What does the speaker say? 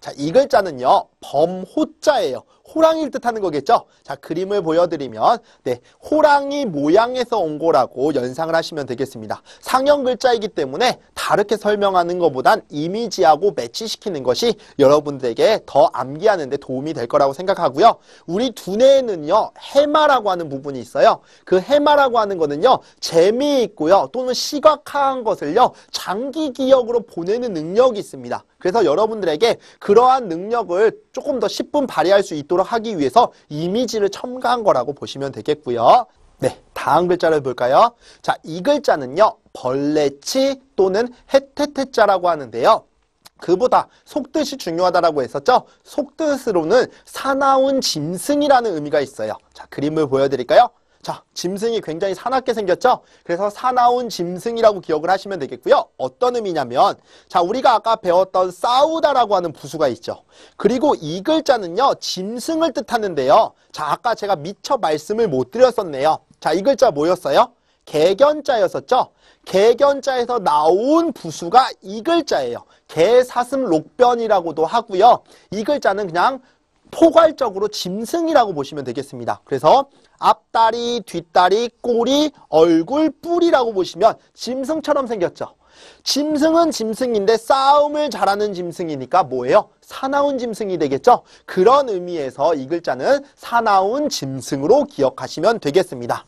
자, 이 글자는요. 범호자예요. 호랑이를 뜻하는 거겠죠? 자, 그림을 보여드리면 네, 호랑이 모양에서 온 거라고 연상을 하시면 되겠습니다. 상형 글자이기 때문에 다르게 설명하는 것보단 이미지하고 매치시키는 것이 여러분들에게 더 암기하는 데 도움이 될 거라고 생각하고요. 우리 두뇌에는요. 해마라고 하는 부분이 있어요. 그 해마라고 하는 거는요. 재미있고요. 또는 시각화한 것을요. 장기 기억으로 보내는 능력이 있습니다. 그래서 여러분들에게 그러한 능력을 조금 더 10분 발휘할 수 있도록 하기 위해서 이미지를 첨가한 거라고 보시면 되겠고요. 다음 글자를 볼까요? 자, 이 글자는요. 벌레치 또는 해태태자라고 하는데요. 그보다 속뜻이 중요하다라고 했었죠? 속뜻으로는 사나운 짐승이라는 의미가 있어요. 자, 그림을 보여드릴까요? 자, 짐승이 굉장히 사납게 생겼죠? 그래서 사나운 짐승이라고 기억을 하시면 되겠고요. 어떤 의미냐면, 자, 우리가 아까 배웠던 싸우다라고 하는 부수가 있죠. 그리고 이 글자는요, 짐승을 뜻하는데요. 자, 아까 제가 미처 말씀을 못 드렸었네요. 자, 이 글자 뭐였어요? 개견자였었죠? 개견자에서 나온 부수가 이 글자예요. 개사슴 록변이라고도 하고요. 이 글자는 그냥 포괄적으로 짐승이라고 보시면 되겠습니다. 그래서 앞다리, 뒷다리, 꼬리, 얼굴, 뿔이라고 보시면 짐승처럼 생겼죠. 짐승은 짐승인데 싸움을 잘하는 짐승이니까 뭐예요? 사나운 짐승이 되겠죠? 그런 의미에서 이 글자는 사나운 짐승으로 기억하시면 되겠습니다.